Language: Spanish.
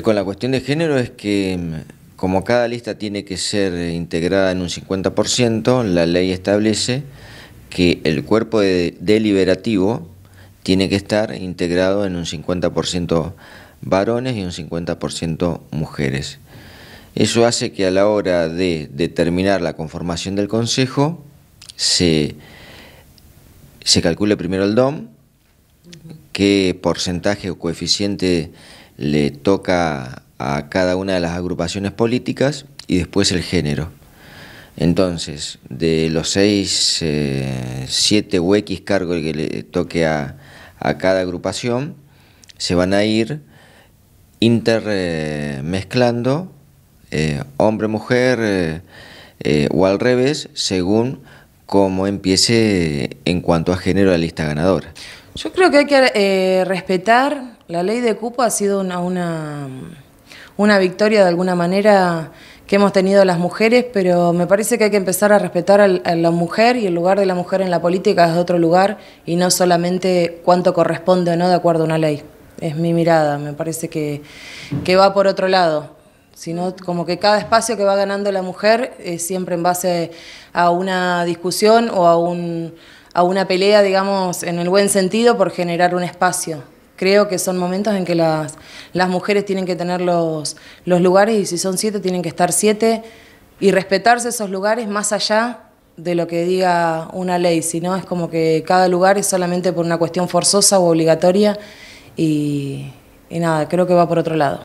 Con la cuestión de género es que mm, como cada lista tiene que ser eh, integrada en un 50%, la ley establece que el cuerpo deliberativo tiene que estar integrado en un 50% varones y un 50% mujeres. Eso hace que a la hora de determinar la conformación del Consejo se, se calcule primero el DOM, qué porcentaje o coeficiente le toca a cada una de las agrupaciones políticas y después el género. Entonces, de los 6, eh, siete X cargos que le toque a, a cada agrupación, se van a ir intermezclando eh, hombre-mujer eh, eh, o al revés, según cómo empiece en cuanto a género la lista ganadora. Yo creo que hay que eh, respetar, la ley de cupo ha sido una, una, una victoria de alguna manera que hemos tenido las mujeres, pero me parece que hay que empezar a respetar a la mujer y el lugar de la mujer en la política es otro lugar y no solamente cuánto corresponde o no de acuerdo a una ley. Es mi mirada, me parece que, que va por otro lado, sino como que cada espacio que va ganando la mujer es eh, siempre en base a una discusión o a un a una pelea, digamos, en el buen sentido, por generar un espacio. Creo que son momentos en que las, las mujeres tienen que tener los, los lugares y si son siete tienen que estar siete y respetarse esos lugares más allá de lo que diga una ley, sino es como que cada lugar es solamente por una cuestión forzosa o obligatoria y nada, creo que va por otro lado.